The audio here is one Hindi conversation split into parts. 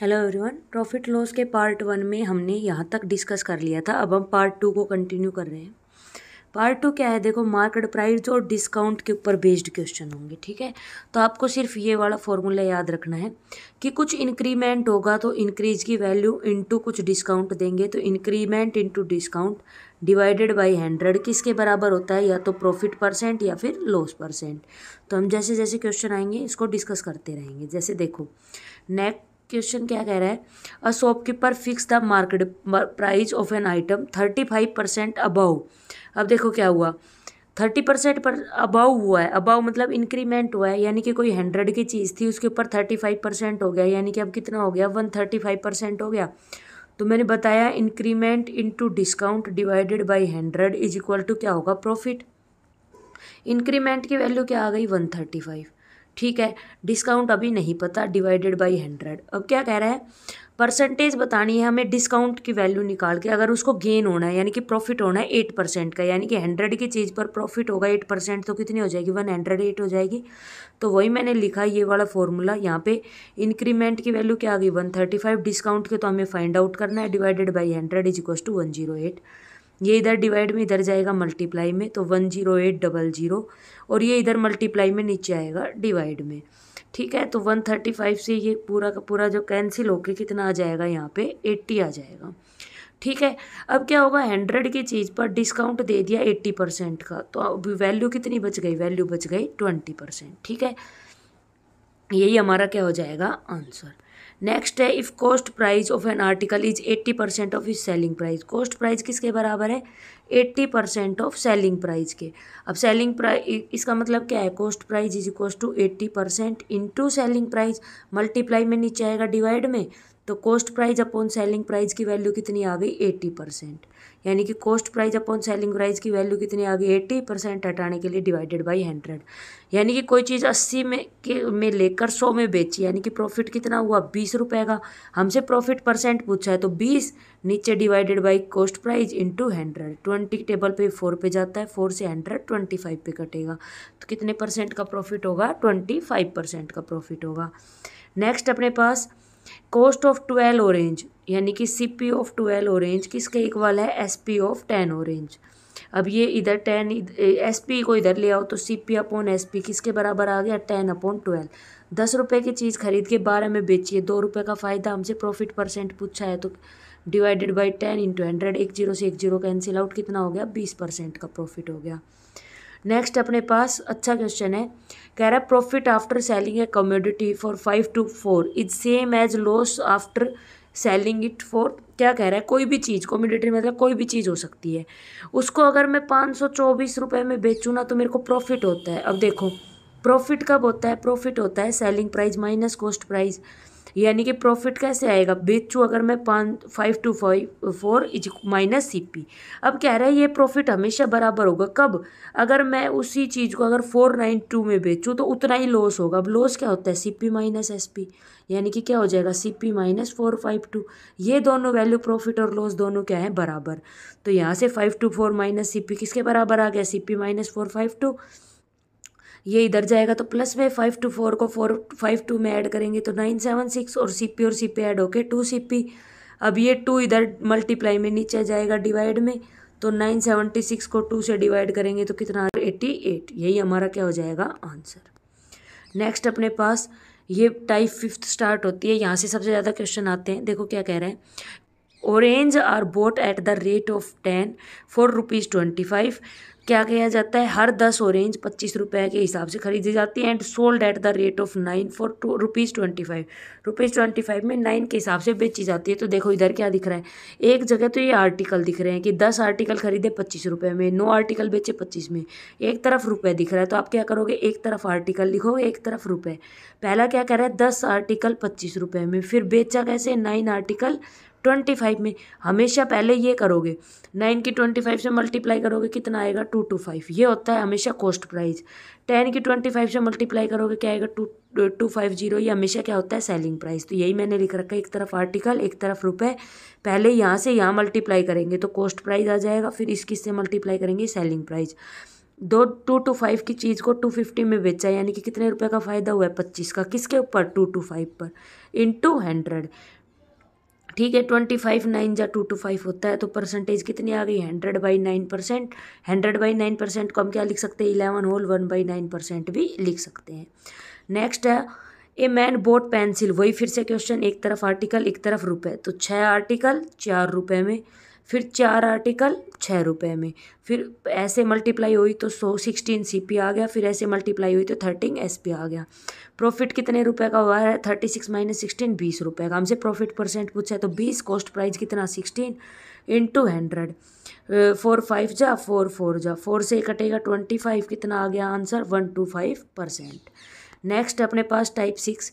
हेलो एवरीवन प्रॉफिट लॉस के पार्ट वन में हमने यहाँ तक डिस्कस कर लिया था अब हम पार्ट टू को कंटिन्यू कर रहे हैं पार्ट टू क्या है देखो मार्केट प्राइस और डिस्काउंट के ऊपर बेस्ड क्वेश्चन होंगे ठीक है तो आपको सिर्फ ये वाला फॉर्मूला याद रखना है कि कुछ इंक्रीमेंट होगा तो इंक्रीज की वैल्यू इनटू कुछ डिस्काउंट देंगे तो increment into discount divided by hundred किसके बराबर होता है या तो प्रॉफिट परसेंट या फिर लॉस परसेंट तो हम जैसे जैसे क्वेश्चन आएंगे इसको डिस्कस करते रहेंगे जैसे देखो नेट क्वेश्चन क्या कह रहा है a shopkeeper fix the market price of an item thirty five percent above अब देखो क्या हुआ थर्टी परसेंट पर अबाउ हुआ है अबाउ मतलब इंक्रीमेंट हुआ है यानी कि कोई हंड्रेड की चीज़ थी उसके ऊपर थर्टी फाइव परसेंट हो गया यानी कि अब कितना हो गया वन थर्टी फाइव परसेंट हो गया तो मैंने बताया increment into discount divided by hundred is equal to क्या होगा प्रॉफिट इंक्रीमेंट की वैल्यू क्या आ गई वन थर्टी फाइव ठीक है डिस्काउंट अभी नहीं पता डिवाइडेड बाई हंड्रेड अब क्या कह रहा है परसेंटेज बतानी है हमें डिस्काउंट की वैल्यू निकाल के अगर उसको गेन होना है यानी कि प्रॉफिट होना है एट परसेंट का यानी कि हंड्रेड की चीज़ पर प्रॉफिट होगा एट परसेंट तो कितनी हो जाएगी वन हंड्रेड एट हो जाएगी तो वही मैंने लिखा ये वाला फॉर्मूला यहाँ पे इंक्रीमेंट की वैल्यू क्या आ गई वन थर्टी फाइव डिस्काउंट के तो हमें फाइंड आउट करना है divided by hundred is equals to one zero eight ये इधर डिवाइड में इधर जाएगा मल्टीप्लाई में तो one zero eight double zero और ये इधर मल्टीप्लाई में नीचे आएगा डिवाइड में ठीक है तो वन थर्टी फाइव से ये पूरा का पूरा जो कैंसिल होके कितना आ जाएगा यहाँ पे एट्टी आ जाएगा ठीक है अब क्या होगा हंड्रेड की चीज़ पर डिस्काउंट दे दिया एट्टी परसेंट का तो अब वैल्यू कितनी बच गई वैल्यू बच गई ट्वेंटी परसेंट ठीक है यही हमारा क्या हो जाएगा आंसर नेक्स्ट है if cost price of an article is eighty percent of is selling price cost price किसके बराबर है eighty percent of selling price के अब सेलिंग प्राइस इसका मतलब क्या है cost price is equal to eighty percent into selling price multiply में नीचे आएगा डिवाइड में तो cost price upon selling price की वैल्यू कितनी आ गई एट्टी परसेंट यानी कि cost price upon selling price की वैल्यू कितनी आ गई एट्टी परसेंट हटाने के लिए डिवाइडेड बाई हंड्रेड यानी कि कोई चीज़ अस्सी में के में लेकर सौ में बेची यानी कि प्रॉफिट कितना हुआ बीस रुपये का हमसे प्रॉफिट परसेंट पूछा है तो बीस नीचे divided by cost price into hundred twenty table पे फोर पे जाता है फोर से हंड्रेड ट्वेंटी फाइव पे कटेगा तो कितने परसेंट का प्रॉफिट होगा ट्वेंटी फाइव परसेंट का प्रॉफिट होगा नेक्स्ट अपने पास कॉस्ट ऑफ ट्वेल्व ऑरेंज यानी कि C P of twelve orange किसके इक्वल है S P of ten orange अब ये इधर टेन एस पी को इधर ले आओ तो C P upon S P किसके बराबर आ गया टेन अपॉन ट्वेल्व दस रुपये की चीज़ खरीद के बारह में बेचिए दो रुपये का फ़ायदा हमसे प्रॉफिट परसेंट पूछा है तो divided by ten into hundred एक जीरो से एक जीरो कैंसिल आउट कितना हो गया बीस परसेंट का प्रॉफिट हो गया नेक्स्ट अपने पास अच्छा क्वेश्चन है कह रहा है profit after selling a commodity for five two four is same as loss after selling it for क्या कह रहा है कोई भी चीज़ कॉम्यूडिटी मतलब कोई भी चीज़ हो सकती है उसको अगर मैं पाँच सौ चौबीस रुपये में बेचूँ ना तो मेरे को प्रॉफिट होता है अब देखो प्रॉफिट कब होता है प्रॉफिट होता है selling price minus cost price यानी कि प्रॉफिट कैसे आएगा बेचूँ अगर मैं पाँच five two five four is minus C P अब कह रहा है ये प्रॉफिट हमेशा बराबर होगा कब अगर मैं उसी चीज़ को अगर फोर नाइन टू में बेचूँ तो उतना ही लॉस होगा अब लॉस क्या होता है C P minus S P यानी कि क्या हो जाएगा C P minus four five two ये दोनों वैल्यू प्रॉफिट और लॉस दोनों क्या है बराबर तो यहाँ से five two four minus C P किसके बराबर आ गया C P minus four five two ये इधर जाएगा तो प्लस में फाइव टू फोर को फोर फाइव टू में ऐड करेंगे तो नाइन सेवन सिक्स और सी पी और सी पी ऐड होके टू सी पी अब ये टू इधर मल्टीप्लाई में नीचे जाएगा डिवाइड में तो नाइन सेवनटी सिक्स को टू से डिवाइड करेंगे तो कितना एट्टी एट यही हमारा क्या हो जाएगा आंसर नेक्स्ट अपने पास ये टाइप फिफ्थ स्टार्ट होती है यहाँ से सबसे ज़्यादा क्वेश्चन आते हैं देखो क्या कह रहे हैं orange are bought at the rate of ten for rupees twenty five क्या किया जाता है हर दस ऑरेंज पच्चीस रुपये के हिसाब से खरीदी जाती है and sold at the rate of nine for to rupees twenty five rupees twenty five में नाइन के हिसाब से बेची जाती है तो देखो इधर क्या दिख रहा है एक जगह तो ये आर्टिकल दिख रहे हैं कि दस आर्टिकल खरीदे पच्चीस रुपये में नौ आर्टिकल बेचे पच्चीस में एक तरफ रुपये दिख रहा है तो आप क्या करोगे एक तरफ आर्टिकल लिखोगे एक तरफ रुपये पहला क्या कह रहा है दस आर्टिकल पच्चीस रुपये में फिर बेचा कैसे नाइन आर्टिकल ट्वेंटी फाइव में हमेशा पहले ये करोगे नाइन की ट्वेंटी फाइव से मल्टीप्लाई करोगे कितना आएगा टू टू फाइव ये होता है हमेशा कॉस्ट प्राइस टेन की ट्वेंटी फाइव से मल्टीप्लाई करोगे क्या आएगा टू टू फाइव जीरो ये हमेशा क्या होता है सेलिंग प्राइस तो यही मैंने लिख रखा है एक तरफ आर्टिकल एक तरफ रुपए पहले यहाँ से यहाँ मल्टीप्लाई करेंगे तो कॉस्ट प्राइस आ जाएगा फिर इस से मल्टीप्लाई करेंगे सेलिंग प्राइस दो टू टू फाइव की चीज़ को टू फिफ्टी में बेचा यानी कि कितने रुपए का फ़ायदा हुआ है पच्चीस का किसके ऊपर टू टू फाइव पर इंटू हंड्रेड ठीक है ट्वेंटी फाइव नाइन जा टू टू फाइव होता है तो परसेंटेज कितनी आ गई hundred by nine percent hundred by nine percent को हम क्या लिख सकते हैं eleven whole one by nine percent भी लिख सकते हैं नेक्स्ट है ए मैन बोट पेंसिल वही फिर से क्वेश्चन एक तरफ आर्टिकल एक तरफ रुपए तो छः आर्टिकल चार रुपए में फिर चार आर्टिकल छः रुपये में फिर ऐसे मल्टीप्लाई हुई तो सौ सिक्सटीन सी पी आ गया फिर ऐसे मल्टीप्लाई हुई तो थर्टीन एस पी आ गया प्रॉफिट कितने रुपए का हुआ है थर्टी सिक्स माइनस सिक्सटीन बीस रुपये का हमसे प्रॉफिट परसेंट पूछा है तो बीस कॉस्ट प्राइस कितना sixteen into hundred four five जा फोर फोर जा फोर से कटेगा ट्वेंटी फाइव कितना आ गया answer one two five percent next अपने पास type six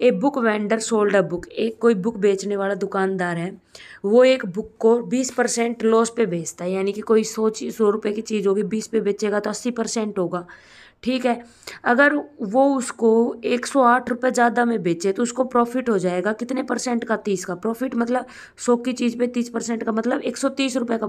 a book vendor sold a book एक कोई बुक बेचने वाला दुकानदार है वो एक बुक को बीस परसेंट लॉस पे बेचता है यानी कि कोई सौ सौ रुपये की चीज़ होगी बीस पे बेचेगा तो अस्सी परसेंट होगा ठीक है अगर वो उसको एक सौ आठ रुपये ज़्यादा में बेचे तो उसको प्रॉफिट हो जाएगा कितने परसेंट का तीस का प्रॉफिट मतलब सौ की चीज़ पे तीस परसेंट का मतलब एक सौ तीस रुपये का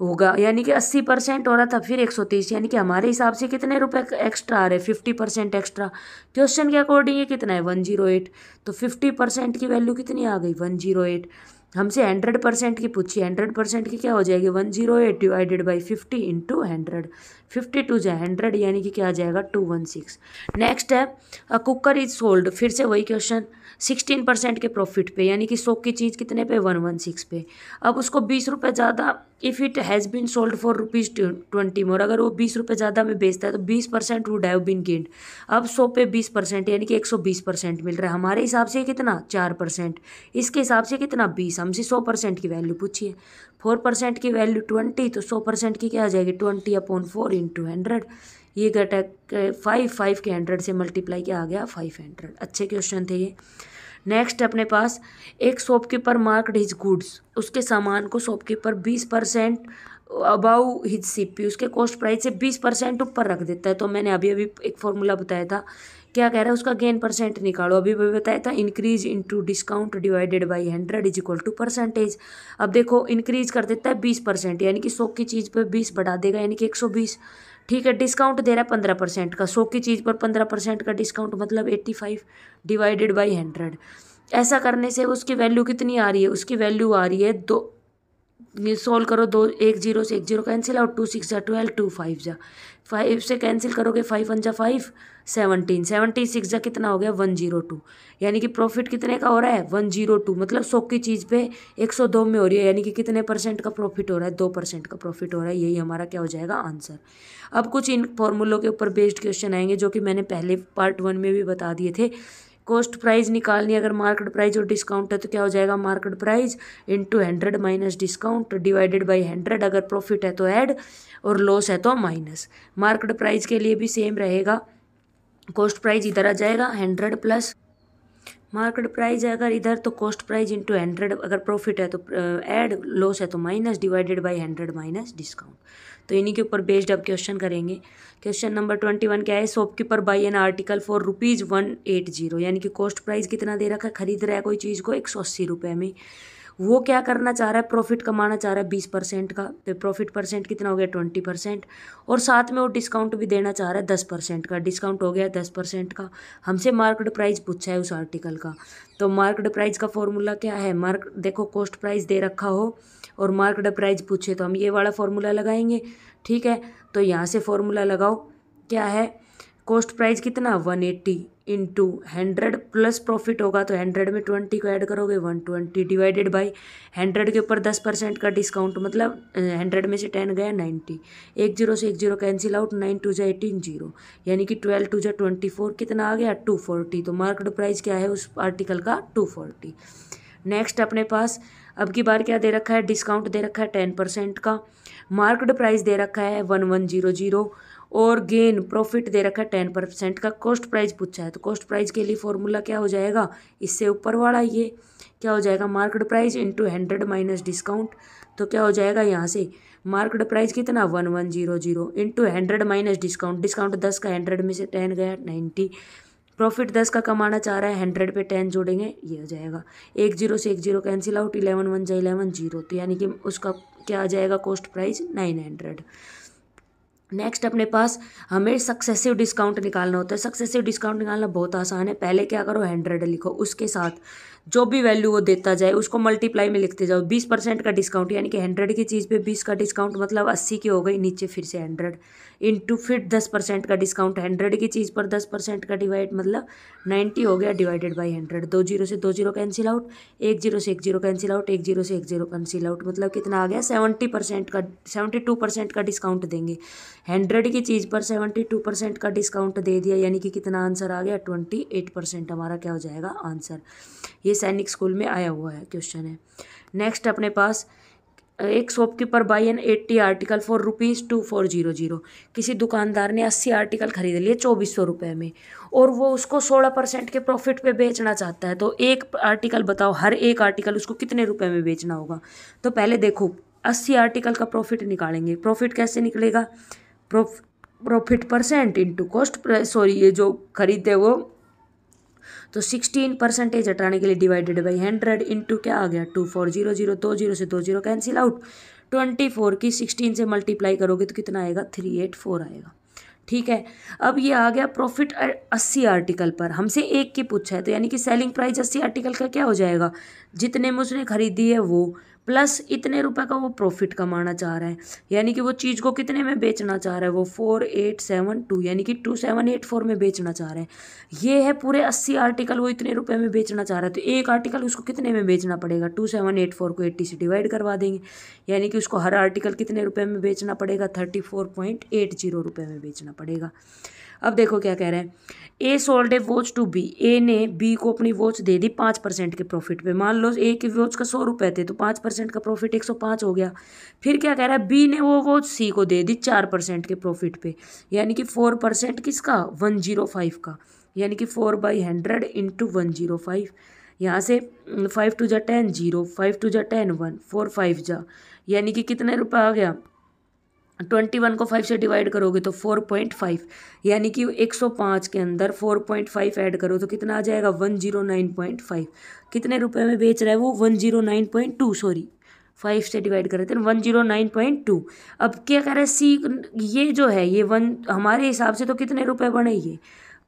होगा यानी कि अस्सी परसेंट हो रहा था फिर एक सौ तीस यानी कि हमारे हिसाब से कितने रुपए एक्स्ट्रा आ रहे हैं फिफ्टी परसेंट एक्स्ट्रा क्वेश्चन के अकॉर्डिंग ये कितना है वन जीरो एट तो फिफ्टी परसेंट की वैल्यू कितनी आ गई वन जीरो एट हमसे हंड्रेड परसेंट की पूछिए हंड्रेड परसेंट की क्या हो जाएगी one zero eight divided by fifty into hundred fifty two जाए हंड्रेड यानी कि क्या आ जाएगा टू वन सिक्स नेक्स्ट है अ कुकर इज सोल्ड फिर से वही क्वेश्चन सिक्सटीन परसेंट के प्रॉफिट पे यानी कि सौ की चीज़ कितने पे वन वन सिक्स पे अब उसको बीस रुपये ज़्यादा if it has been sold for rupees twenty more अगर वो बीस रुपये ज़्यादा में बेचता है तो बीस percent would have been gained अब सौ पे बीस परसेंट यानी कि एक सौ बीस परसेंट मिल रहा है हमारे हिसाब से कितना चार परसेंट इसके हिसाब से कितना बीस हमसे सौ परसेंट की वैल्यू पूछिए फोर परसेंट की वैल्यू ट्वेंटी तो सौ परसेंट की क्या आ जाएगी twenty upon four into hundred ये घटक फाइव फाइव के हंड्रेड से मल्टीप्लाई किया आ गया फाइव हंड्रेड अच्छे क्वेश्चन थे ये नेक्स्ट अपने पास एक शॉपकीपर मार्क्ड हिज गुड्स उसके सामान को शॉपकीपर बीस परसेंट अबाउ हिज सी उसके कॉस्ट प्राइस से बीस परसेंट ऊपर रख देता है तो मैंने अभी अभी एक फॉर्मूला बताया था क्या कह रहा है उसका गेन परसेंट निकालो अभी भी बताया था increase into discount divided by hundred is equal to percentage अब देखो इंक्रीज कर देता है बीस परसेंट यानी कि सौ की चीज़ पे बीस बढ़ा देगा यानी कि एक सौ बीस ठीक है डिस्काउंट दे रहा है पंद्रह परसेंट का सो की चीज़ पर पंद्रह परसेंट का डिस्काउंट मतलब eighty five divided by hundred ऐसा करने से उसकी वैल्यू कितनी आ रही है उसकी वैल्यू आ रही है दो सोल्व करो दो एक जीरो से एक जीरो कैंसिल और टू सिक्स जा ट्वेल्व टू फाइव जा फाइव से कैंसिल करोगे फाइव वन जा फाइव सेवनटीन सेवनटीन सिक्स जा कितना हो गया वन जीरो टू यानी कि प्रॉफिट कितने का हो रहा है वन जीरो टू मतलब सौ की चीज़ पे एक सौ दो में हो रही है यानी कि कितने परसेंट का प्रॉफिट हो रहा है दो परसेंट का प्रॉफिट हो रहा है यही हमारा क्या हो जाएगा आंसर अब कुछ इन फॉर्मूलों के ऊपर बेस्ड क्वेश्चन आएंगे जो कि मैंने पहले पार्ट वन में भी बता दिए थे कॉस्ट प्राइस निकालनी अगर मार्केट प्राइस और डिस्काउंट है तो क्या हो जाएगा market price into hundred minus discount divided by hundred अगर प्रॉफिट है तो ऐड और लॉस है तो माइनस मार्केट प्राइस के लिए भी सेम रहेगा कॉस्ट प्राइस इधर आ जाएगा हंड्रेड प्लस मार्केट प्राइस है अगर इधर तो कॉस्ट प्राइस इंटू हंड्रेड अगर प्रॉफिट है तो एड लॉस है तो minus divided by hundred minus discount तो इन्हीं के ऊपर बेस्ड अब क्वेश्चन करेंगे क्वेश्चन नंबर ट्वेंटी वन क्या है shopkeeper buy an article for rupees one eight zero यानी कि कॉस्ट प्राइस कितना दे रखा है खरीद रहा है कोई चीज़ को एक सौ अस्सी रुपये में वो क्या करना चाह रहा है प्रॉफिट कमाना चाह रहा है बीस परसेंट का तो प्रॉफिट परसेंट कितना हो गया ट्वेंटी परसेंट और साथ में वो डिस्काउंट भी देना चाह रहा है दस परसेंट का डिस्काउंट हो गया दस परसेंट का हमसे मार्केट प्राइस पूछा है उस आर्टिकल का तो मार्केट प्राइस का फॉर्मूला क्या है मार्क देखो कॉस्ट प्राइस दे रखा हो और मार्केट प्राइस पूछे तो हम ये वाला फॉर्मूला लगाएंगे ठीक है तो यहाँ से फॉर्मूला लगाओ क्या है कॉस्ट प्राइस कितना one eighty into hundred plus profit होगा तो हंड्रेड में ट्वेंटी को ऐड करोगे one twenty divided by hundred के ऊपर दस परसेंट का डिस्काउंट मतलब हंड्रेड में से टेन गया नाइन्टी एक जीरो से एक zero cancel out nine two जै एटीन जीरो यानी कि ट्वेल्व टू जै ट्वेंटी फोर कितना आ गया टू फोर्टी तो मार्केट प्राइस क्या है उस आर्टिकल का टू फोर्टी नेक्स्ट अपने पास अब की बार क्या दे रखा है डिस्काउंट दे रखा है टेन परसेंट का मार्केट प्राइस दे रखा है वन वन जीरो जीरो और गेन प्रॉफिट दे रखा है टेन परसेंट का कॉस्ट प्राइस पूछा है तो कॉस्ट प्राइस के लिए फॉर्मूला क्या हो जाएगा इससे ऊपर वाला ये क्या हो जाएगा market price into hundred minus discount तो क्या हो जाएगा यहाँ से मार्केट प्राइस कितना one one zero zero into hundred minus discount discount दस का हंड्रेड में से टेन गया नाइन्टी प्रॉफिट दस का कमाना चाह रहा है हंड्रेड पे टेन जोड़ेंगे ये हो जाएगा एक जीरो से एक zero cancel out eleven one जा इलेवन जीरो तो यानी कि उसका क्या आ जाएगा cost price nine hundred next अपने पास हमें सक्सेसिव डिस्काउंट निकालना होता है सक्सेसिव डिस्काउंट निकालना बहुत आसान है पहले क्या करो हंड्रेड लिखो उसके साथ जो भी वैल्यू वो देता जाए उसको मल्टीप्लाई में लिखते जाओ बीस परसेंट का डिस्काउंट यानी कि हंड्रेड की चीज़ पे बीस का डिस्काउंट मतलब अस्सी की हो गई नीचे फिर से हंड्रेड इंटू फिर दस परसेंट का डिस्काउंट हंड्रेड की चीज़ पर दस परसेंट का डिवाइड मतलब नाइन्टी हो गया डिवाइडेड बाई हंड्रेड दो जीरो से दो जीरो कैंसिल आउट एक जीरो से एक जीरो कैंसिल आउट एक जीरो से एक जीरो कैंसिल आउट मतलब कितना आ गया सेवेंटी परसेंट का सेवेंटी टू परसेंट का डिस्काउंट देंगे हंड्रेड की चीज़ पर सेवेंटी टू परसेंट का डिस्काउंट दे दिया यानी कि कितना आंसर आ गया ट्वेंटी एट परसेंट हमारा क्या हो जाएगा आंसर ये सैनिक स्कूल में आया हुआ है क्वेश्चन है नेक्स्ट अपने पास एक shopkeeper buy an eighty article for rupees two four zero zero किसी दुकानदार ने अस्सी आर्टिकल खरीद लिए चौबीस सौ रुपये में और वो उसको सोलह परसेंट के प्रॉफिट पे बेचना चाहता है तो एक आर्टिकल बताओ हर एक आर्टिकल उसको कितने रुपए में बेचना होगा तो पहले देखो अस्सी आर्टिकल का प्रॉफिट निकालेंगे प्रॉफिट कैसे निकलेगा profit percent into cost sorry ये जो खरीदे वो तो सिक्सटीन परसेंटेज हटाने के लिए डिवाइडेड बाई हंड्रेड इंटू क्या आ गया टू फोर जीरो जीरो दो जीरो से दो zero cancel out twenty four की सिक्सटीन से मल्टीप्लाई करोगे तो कितना आएगा थ्री एट फोर आएगा ठीक है अब ये आ गया प्रॉफिट अस्सी आर्टिकल पर हमसे एक की पूछा है तो यानी कि सेलिंग प्राइस अस्सी आर्टिकल का क्या हो जाएगा जितने में उसने खरीदी है वो प्लस इतने रुपए का वो प्रॉफिट कमाना चाह रहा है यानी कि वो चीज़ को कितने में बेचना चाह रहा है वो फोर एट सेवन टू यानी कि टू सेवन एट फोर में बेचना चाह रहा है ये है पूरे अस्सी आर्टिकल वो इतने रुपये में बेचना चाह रहा है तो एक आर्टिकल उसको कितने में बेचना पड़ेगा टू सेवन एट फोर को एट्टी से डिवाइड करवा देंगे यानी कि उसको हर आर्टिकल कितने रुपये में बेचना पड़ेगा thirty four point eight zero रुपये में बेचना पड़ेगा अब देखो क्या कह रहे हैं A sold a watch to B A ने बी को अपनी वॉच दे दी पाँच परसेंट के प्रॉफिट पे मान लो ए की वॉच का सौ रुपए थे तो पाँच परसेंट का प्रॉफिट एक सौ पाँच हो गया फिर क्या कह रहा है बी ने वो वॉच सी को दे दी चार परसेंट के प्रॉफिट पे यानी कि फोर परसेंट किसका वन जीरो फाइव का यानी कि four by hundred into one zero five यहाँ से फाइव टू जा टेन जीरो फाइव टू जा टेन वन फोर फाइव जा यानी कि कितने रुपये आ गया ट्वेंटी वन को फाइव से डिवाइड करोगे तो फोर पॉइंट फाइव यानी कि एक सौ पाँच के अंदर फोर पॉइंट फाइव ऐड करो तो कितना आ जाएगा one zero nine point five कितने रुपए में बेच रहा है वो one zero nine point two sorry five से डिवाइड कर रहे थे one zero nine point two अब क्या कह रहे सी ये जो है ये वन हमारे हिसाब से तो कितने रुपए बने ये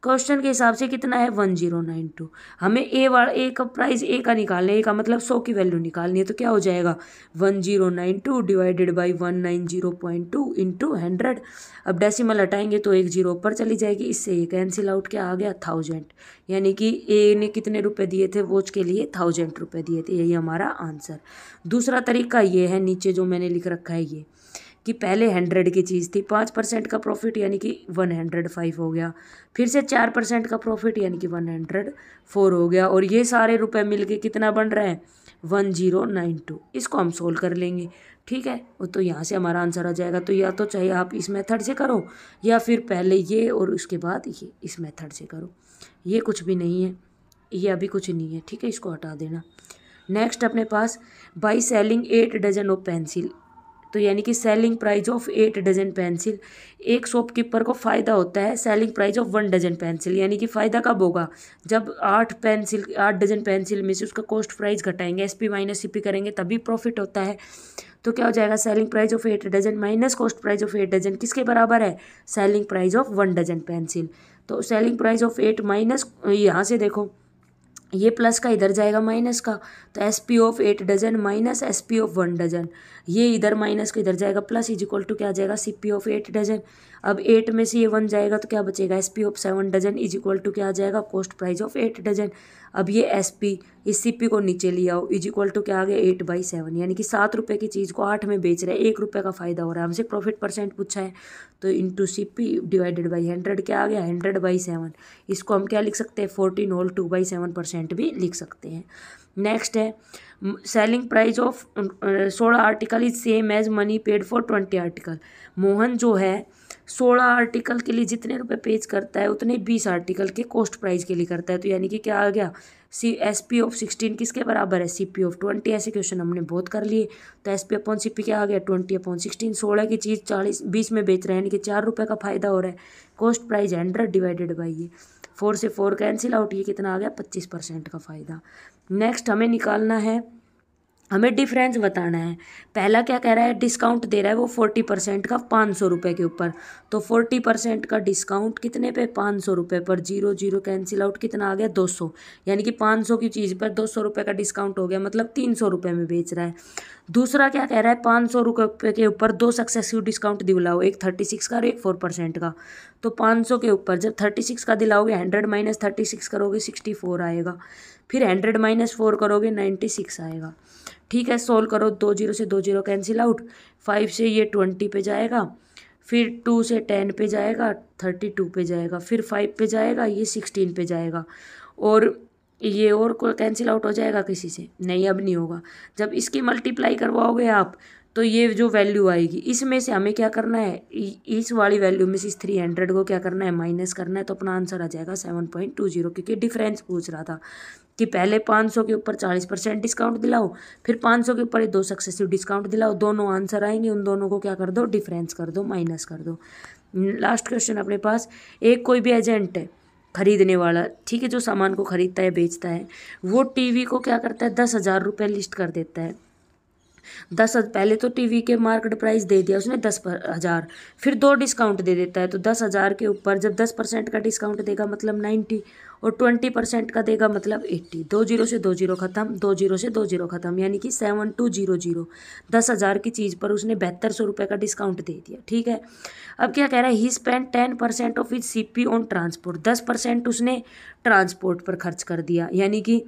क्वेश्चन के हिसाब से कितना है वन जीरो नाइन टू हमें ए वाला ए का प्राइस ए का निकालना है ए का मतलब सौ की वैल्यू निकालनी है तो क्या हो जाएगा one zero nine two divided by one nine zero point two into hundred अब डेसिमल हटाएंगे तो एक जीरो ऊपर चली जाएगी इससे ये कैंसिल आउट क्या आ गया थाउजेंड यानी कि ए ने कितने रुपये दिए थे वो के लिए थाउजेंड रुपये दिए थे यही हमारा आंसर दूसरा तरीका ये है नीचे जो मैंने लिख रखा है ये कि पहले हंड्रेड की चीज़ थी पाँच परसेंट का प्रॉफिट यानी कि वन हंड्रेड फाइव हो गया फिर से चार परसेंट का प्रॉफिट यानी कि वन हंड्रेड फोर हो गया और ये सारे रुपए मिल के कितना बन रहे हैं वन जीरो नाइन टू इसको हम सोल्व कर लेंगे ठीक है वो तो यहाँ से हमारा आंसर आ जाएगा तो या तो चाहे आप इस मेथड से करो या फिर पहले ये और उसके बाद ये इस मेथड से करो ये कुछ भी नहीं है ये अभी कुछ नहीं है ठीक है इसको हटा देना नेक्स्ट अपने पास by selling eight dozen of pencil तो यानी कि selling price of eight dozen pencil एक शॉपकीपर को फ़ायदा होता है selling price of one dozen pencil यानी कि फ़ायदा कब होगा जब आठ पेंसिल आठ डजन पेंसिल में से उसका कॉस्ट प्राइस घटाएंगे S P minus C P करेंगे तभी प्रॉफिट होता है तो क्या हो जाएगा selling price of eight dozen minus cost price of eight dozen किसके बराबर है selling price of one dozen pencil तो selling price of eight minus यहाँ से देखो ये प्लस का इधर जाएगा माइनस का तो S P of eight dozen minus S P of one dozen ये इधर माइनस का इधर जाएगा प्लस इज इक्वल टू क्या आ जाएगा C P of eight dozen अब एट में से ये वन जाएगा तो क्या बचेगा S P of seven dozen is equal to क्या आ जाएगा cost price of eight dozen अब ये एस पी इस सी पी को नीचे ले आओ इज इक्वल टू क्या आ गया एट बाई सेवन यानी कि सात रुपये की चीज़ को आठ में बेच रहे हैं एक रुपये का फ़ायदा हो रहा है हमसे प्रॉफिट परसेंट पूछा है तो into C P divided by hundred क्या आ गया हंड्रेड बाई सेवन इसको हम क्या लिख सकते हैं fourteen all two by seven percent भी लिख सकते हैं नेक्स्ट है सेलिंग प्राइस ऑफ सोलह article is same as money paid for twenty article Mohan जो है सोलह आर्टिकल के लिए जितने रुपए पेज करता है उतने बीस आर्टिकल के कॉस्ट प्राइस के लिए करता है तो यानी कि क्या आ गया C S P of sixteen किसके बराबर है सी पी ऑफ ट्वेंटी ऐसे क्वेश्चन हमने बहुत कर लिए तो S P upon C P क्या आ गया ट्वेंटी अपॉन सिक्सटीन सोलह की चीज़ चालीस बीस में बेच रहे हैं यानी कि चार रुपये का फ़ायदा हो रहा है cost price hundred divided by ये फोर से फोर कैंसिल आउट ये कितना आ गया पच्चीस परसेंट का फ़ायदा नेक्स्ट हमें निकालना है हमें डिफरेंस बताना है पहला क्या कह रहा है डिस्काउंट दे रहा है वो फोर्टी परसेंट का पाँच सौ रुपये के ऊपर तो फोर्टी परसेंट का डिस्काउंट कितने पे पाँच सौ रुपये पर जीरो जीरो कैंसिल आउट कितना आ गया दो सौ यानी कि पाँच सौ की चीज़ पर दो सौ रुपये का डिस्काउंट हो गया मतलब तीन सौ रुपये में बेच रहा है दूसरा क्या कह रहा है पाँच सौ रुपये के ऊपर दो सक्सेसिव डिस्काउंट दिलाओ एक थर्टी सिक्स का और एक फोर परसेंट का तो पाँच सौ के ऊपर जब थर्टी सिक्स का दिलाओगे हंड्रेड माइनस थर्टी सिक्स करोगे सिक्सटी फोर आएगा फिर हंड्रेड माइनस फोर करोगे नाइन्टी सिक्स आएगा ठीक है सोल्व करो दो जीरो से दो जीरो कैंसिल आउट फाइव से ये ट्वेंटी पे जाएगा फिर टू से टेन पे जाएगा थर्टी टू पे जाएगा फिर फाइव पे जाएगा ये सिक्सटीन पे जाएगा और ये और कोई कैंसिल आउट हो जाएगा किसी से नहीं अब नहीं होगा जब इसकी मल्टीप्लाई करवाओगे आप तो ये जो वैल्यू आएगी इसमें से हमें क्या करना है इस वाली वैल्यू में से इस थ्री हंड्रेड को क्या करना है माइनस करना है तो अपना आंसर आ जाएगा सेवन पॉइंट टू जीरो क्योंकि डिफरेंस पूछ रहा था कि पहले पाँच सौ के ऊपर चालीस परसेंट डिस्काउंट दिलाओ फिर पाँच सौ के ऊपर दो सक्सेसिव डिस्काउंट दिलाओ दोनों आंसर आएंगे उन दोनों को क्या कर दो डिफरेंस कर दो माइनस कर दो लास्ट क्वेश्चन अपने पास एक कोई भी एजेंट है ख़रीदने वाला ठीक है जो सामान को ख़रीदता है बेचता है वो टी वी को क्या करता है दस हज़ार रुपये लिस्ट कर देता है दस पहले तो टीवी के मार्केट प्राइस दे दिया उसने दस हज़ार फिर दो डिस्काउंट दे देता है तो दस हज़ार के ऊपर जब दस परसेंट का डिस्काउंट देगा मतलब नाइन्टी और ट्वेंटी परसेंट का देगा मतलब एट्टी दो जीरो से दो जीरो ख़त्म दो जीरो से दो जीरो ख़त्म यानी कि सेवन टू जीरो जीरो दस हज़ार की चीज़ पर उसने बहत्तर सौ रुपये का डिस्काउंट दे दिया ठीक है अब क्या कह रहा है he spend ten percent of his C P on transport दस परसेंट उसने ट्रांसपोर्ट पर खर्च कर दिया यानी कि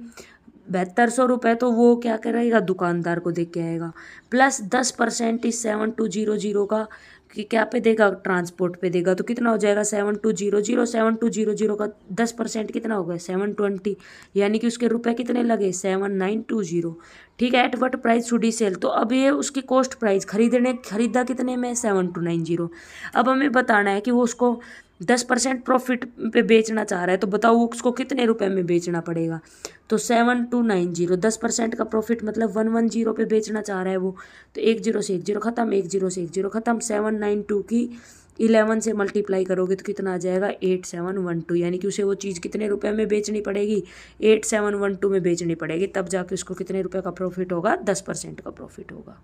बहत्तर सौ रुपये तो वो क्या करेगा दुकानदार को दे के आएगा प्लस दस परसेंट इस सेवन टू जीरो जीरो का कि क्या पे देगा ट्रांसपोर्ट पे देगा तो कितना हो जाएगा seven two zero zero seven two zero zero का दस परसेंट कितना हो गया सेवन ट्वेंटी यानी कि उसके रुपए कितने लगे सेवन नाइन टू जीरो ठीक है at what price should he sell तो अब ये उसकी कॉस्ट प्राइस खरीदने खरीदा कितने में सेवन टू नाइन जीरो अब हमें बताना है कि वो उसको दस परसेंट प्रॉफिट पे बेचना चाह रहा है तो बताओ उसको कितने रुपए में बेचना पड़ेगा तो सेवन टू नाइन जीरो दस परसेंट का प्रॉफिट मतलब वन वन जीरो पे बेचना चाह रहा है वो तो एक जीरो से एक जीरो ख़त्म एक जीरो से एक जीरो ख़त्म सेवन नाइन टू की इलेवन से मल्टीप्लाई करोगे तो कितना आ जाएगा एट सेवन वन टू यानी कि उसे वो चीज़ कितने रुपए में बेचनी पड़ेगी एट सेवन वन टू में बेचनी पड़ेगी तब जाके उसको कितने रुपए का प्रॉफिट होगा दस परसेंट का प्रॉफिट होगा